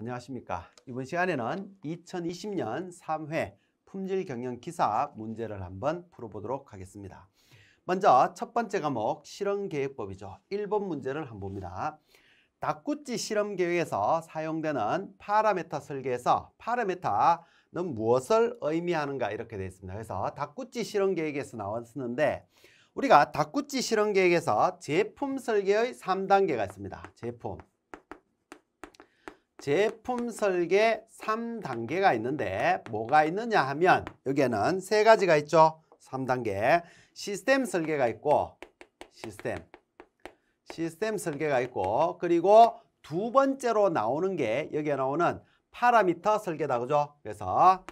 안녕하십니까. 이번 시간에는 2020년 3회 품질 경영 기사 문제를 한번 풀어보도록 하겠습니다. 먼저 첫 번째 과목 실험계획법이죠. 1번 문제를 한번 봅니다. 닭꼬치 실험계획에서 사용되는 파라메타 설계에서 파라메타는 무엇을 의미하는가 이렇게 되어 있습니다. 그래서 닭꼬치 실험계획에서 나왔었는데 우리가 닭꼬치 실험계획에서 제품 설계의 3단계가 있습니다. 제품. 제품 설계 3단계가 있는데 뭐가 있느냐 하면 여기에는 세 가지가 있죠. 3단계 시스템 설계가 있고 시스템 시스템 설계가 있고 그리고 두 번째로 나오는 게 여기에 나오는 파라미터 설계다 그죠? 그래서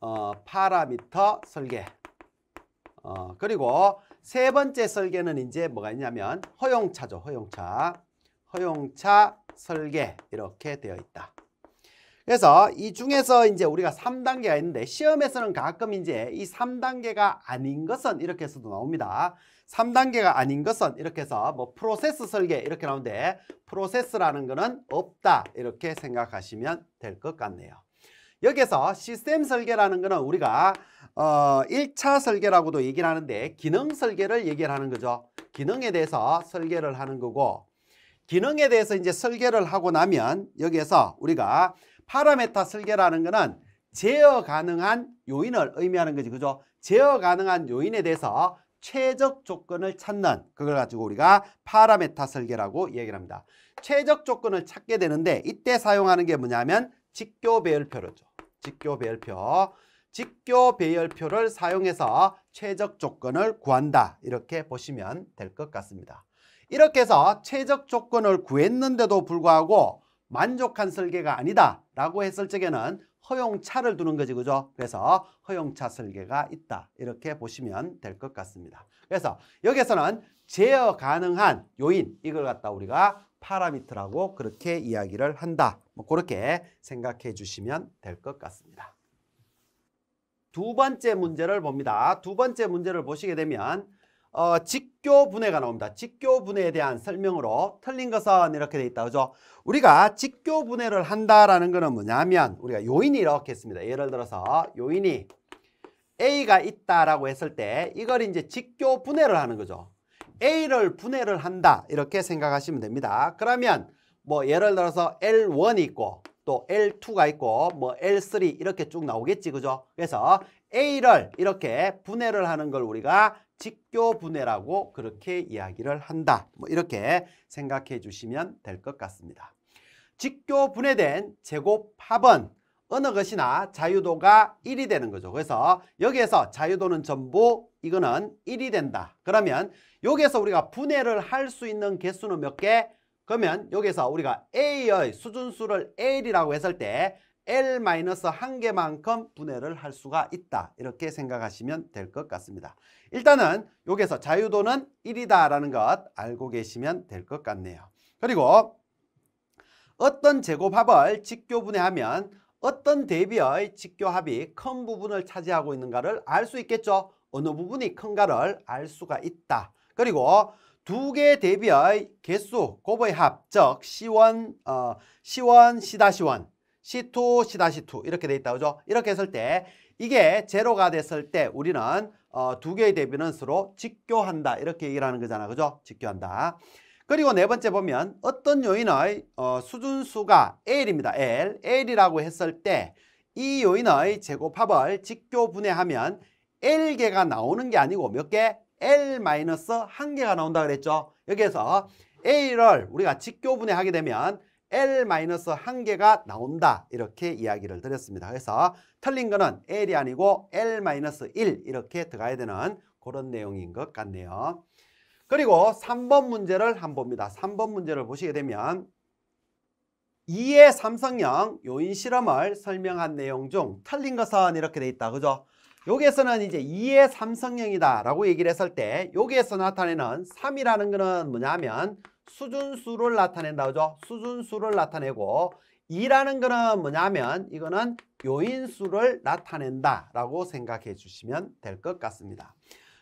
어, 파라미터 설계 어, 그리고 세 번째 설계는 이제 뭐가 있냐면 허용차죠. 허용차 허용차 설계 이렇게 되어 있다. 그래서 이 중에서 이제 우리가 3단계가 있는데 시험에서는 가끔 이제 이 3단계가 아닌 것은 이렇게 해서도 나옵니다. 3단계가 아닌 것은 이렇게 해서 뭐 프로세스 설계 이렇게 나오는데 프로세스라는 거는 없다 이렇게 생각하시면 될 것 같네요. 여기서 에 시스템 설계라는 거는 우리가 어 1차 설계라고도 얘기를 하는데 기능 설계를 얘기를 하는 거죠. 기능에 대해서 설계를 하는 거고 기능에 대해서 이제 설계를 하고 나면 여기에서 우리가 파라메타 설계라는 거는 제어 가능한 요인을 의미하는 거지 그죠? 제어 가능한 요인에 대해서 최적 조건을 찾는 그걸 가지고 우리가 파라메타 설계라고 얘기를 합니다. 최적 조건을 찾게 되는데 이때 사용하는 게 뭐냐면 직교 배열표로죠. 직교 배열표. 직교 배열표를 사용해서 최적 조건을 구한다. 이렇게 보시면 될 것 같습니다. 이렇게 해서 최적 조건을 구했는데도 불구하고 만족한 설계가 아니다 라고 했을 적에는 허용차를 두는 거지 그죠? 그래서 허용차 설계가 있다 이렇게 보시면 될 것 같습니다 그래서 여기에서는 제어 가능한 요인 이걸 갖다 우리가 파라미터라고 그렇게 이야기를 한다 뭐 그렇게 생각해 주시면 될 것 같습니다 두 번째 문제를 봅니다 두 번째 문제를 보시게 되면 어, 직교분해가 나옵니다. 직교분해에 대한 설명으로 틀린 것은 이렇게 돼 있다. 그죠? 우리가 직교분해를 한다라는 거는 뭐냐면 우리가 요인이 이렇게 했습니다 예를 들어서 요인이 A가 있다라고 했을 때 이걸 이제 직교분해를 하는 거죠. A를 분해를 한다 이렇게 생각하시면 됩니다. 그러면 뭐 예를 들어서 L1이 있고 또 L2가 있고 뭐 L3 이렇게 쭉 나오겠지 그죠? 그래서 A를 이렇게 분해를 하는 걸 우리가 직교분해라고 그렇게 이야기를 한다. 뭐 이렇게 생각해 주시면 될 것 같습니다. 직교분해된 제곱합은 어느 것이나 자유도가 1이 되는 거죠. 그래서 여기에서 자유도는 전부 이거는 1이 된다. 그러면 여기에서 우리가 분해를 할 수 있는 개수는 몇 개? 그러면 여기서 우리가 A의 수준수를 L이라고 했을 때 L-1 마이너스 개만큼 분해를 할 수가 있다. 이렇게 생각하시면 될 것 같습니다. 일단은 여기서 자유도는 1이다라는 것 알고 계시면 될 것 같네요. 그리고 어떤 제곱합을 직교분해하면 어떤 대비의 직교합이 큰 부분을 차지하고 있는가를 알 수 있겠죠. 어느 부분이 큰가를 알 수가 있다. 그리고 두개의 대비의 개수, 곱의 합, 즉 시원, 어, 시원, 시다시원 C2, C-2 이렇게 돼 있다. 그죠? 이렇게 했을 때 이게 제로가 됐을 때 우리는 어, 두 개의 대비는서로 직교한다. 이렇게 얘기를 하는 거잖아. 그죠? 직교한다. 그리고 네 번째 보면 어떤 요인의 어, 수준수가 L입니다. L. L이라고 했을 때 이 요인의 제곱합을 직교 분해하면 L개가 나오는 게 아니고 몇 개? L-1개가 마이너스 나온다 그랬죠. 여기에서 A를 우리가 직교 분해하게 되면 L-1개가 나온다 이렇게 이야기를 드렸습니다. 그래서 틀린 거는 L이 아니고 L-1 이렇게 들어가야 되는 그런 내용인 것 같네요. 그리고 3번 문제를 한번 봅니다. 3번 문제를 보시게 되면 2의 삼성형 요인 실험을 설명한 내용 중 틀린 것은 이렇게 돼 있다. 그죠? 여기에서는 이제 2의 삼성형이다 라고 얘기를 했을 때 여기에서 나타내는 3이라는 거는 뭐냐면 수준수를 나타낸다그죠 수준수를 나타내고 2라는 거는 뭐냐면 이거는 요인수를 나타낸다 라고 생각해 주시면 될 것 같습니다.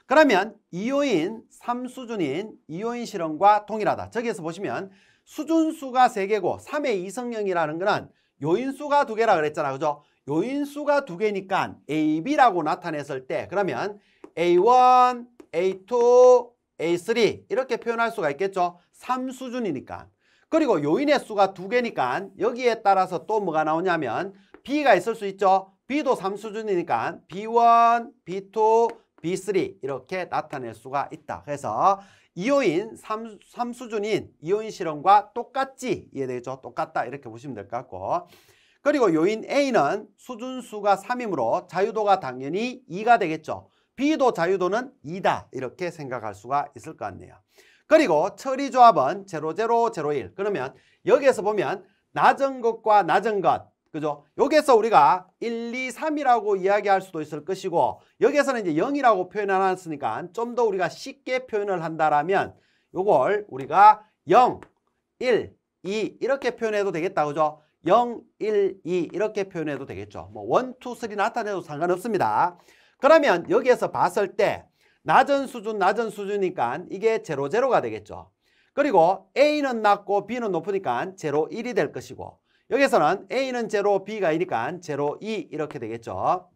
그러면 2요인 3수준인 2요인 실험과 동일하다. 저기에서 보시면 수준수가 3개고 3의 이성형이라는 거는 요인수가 두개라 그랬잖아. 그죠? 요인수가 두 개니까 A, B라고 나타냈을 때 그러면 A1, A2, A3 이렇게 표현할 수가 있겠죠. 3수준이니까. 그리고 요인의 수가 두 개니까 여기에 따라서 또 뭐가 나오냐면 B가 있을 수 있죠. B도 3수준이니까 B1, B2, B3 이렇게 나타낼 수가 있다. 그래서 이요인 3, 3수준인 이요인 실험과 똑같지 이해되겠죠? 똑같다 이렇게 보시면 될 것 같고 그리고 요인 A는 수준수가 3이므로 자유도가 당연히 2가 되겠죠. B도 자유도는 2다 이렇게 생각할 수가 있을 것 같네요. 그리고 처리 조합은 0001 그러면 여기에서 보면 낮은 것과 낮은 것 그죠? 여기에서 우리가 1, 2, 3이라고 이야기할 수도 있을 것이고 여기에서는 이제 0이라고 표현 안 했으니까 좀 더 우리가 쉽게 표현을 한다라면 요걸 우리가 0, 1, 2 이렇게 표현해도 되겠다. 그죠? 0, 1, 2 이렇게 표현해도 되겠죠. 뭐 1, 2, 3 나타내도 상관없습니다. 그러면 여기에서 봤을 때 낮은 수준, 낮은 수준이니까 이게 제로 제로가 되겠죠. 그리고 A는 낮고 B는 높으니까 제로 1이 될 것이고 여기서는 A는 제로, B가 1이니까 제로 2 이렇게 되겠죠.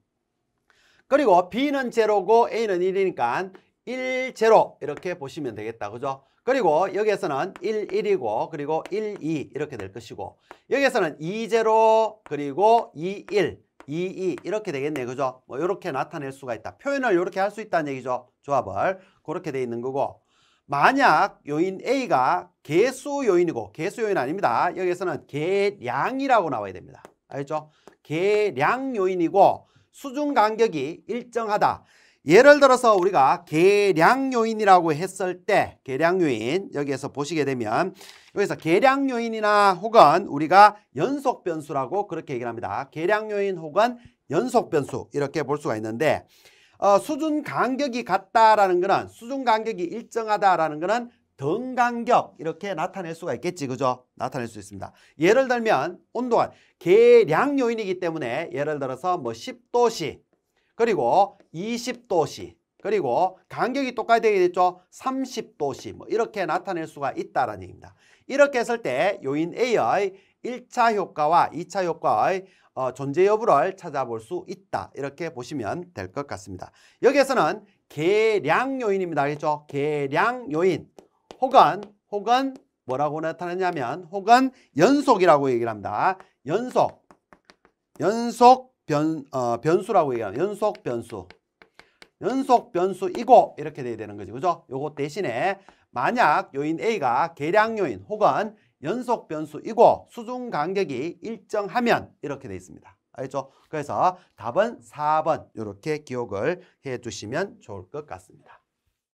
그리고 B는 제로고 A는 1이니까 1, 제로 이렇게 보시면 되겠다. 그죠? 그리고 여기에서는 1, 1이고 그리고 1, 2 이렇게 될 것이고 여기에서는 2, 0 그리고 2, 1 2, 2 이렇게 되겠네 그죠? 뭐 이렇게 나타낼 수가 있다. 표현을 이렇게 할 수 있다는 얘기죠. 조합을 그렇게 돼 있는 거고 만약 요인 A가 개수 요인이고 개수 요인 아닙니다. 여기에서는 개량이라고 나와야 됩니다. 알죠? 개량 요인이고 수중 간격이 일정하다. 예를 들어서 우리가 계량 요인이라고 했을 때 계량 요인 여기에서 보시게 되면 여기서 계량 요인이나 혹은 우리가 연속 변수라고 그렇게 얘기를 합니다. 계량 요인 혹은 연속 변수 이렇게 볼 수가 있는데 어, 수준 간격이 같다라는 거는 수준 간격이 일정하다라는 거는 등 간격 이렇게 나타낼 수가 있겠지 그죠? 나타낼 수 있습니다. 예를 들면 온도가 계량 요인이기 때문에 예를 들어서 뭐 10도씨 그리고 20도씨 그리고 간격이 똑같이 되겠죠? 30도씨 뭐 이렇게 나타낼 수가 있다라는 얘기입니다. 이렇게 했을 때 요인 A의 1차 효과와 2차 효과의 어, 존재 여부를 찾아볼 수 있다. 이렇게 보시면 될 것 같습니다. 여기에서는 계량 요인입니다. 알겠죠? 계량 요인 혹은 혹은 뭐라고 나타나냐면 혹은 연속이라고 얘기를 합니다. 연속 연속 변, 어, 변수라고 얘기하는 연속 변수. 연속 변수이고 이렇게 돼야 되는 거지. 그죠? 요거 대신에 만약 요인 A가 계량 요인 혹은 연속 변수이고 수중 간격이 일정하면 이렇게 돼 있습니다. 알죠? 그래서 답은 4번 이렇게 기억을 해 주시면 좋을 것 같습니다.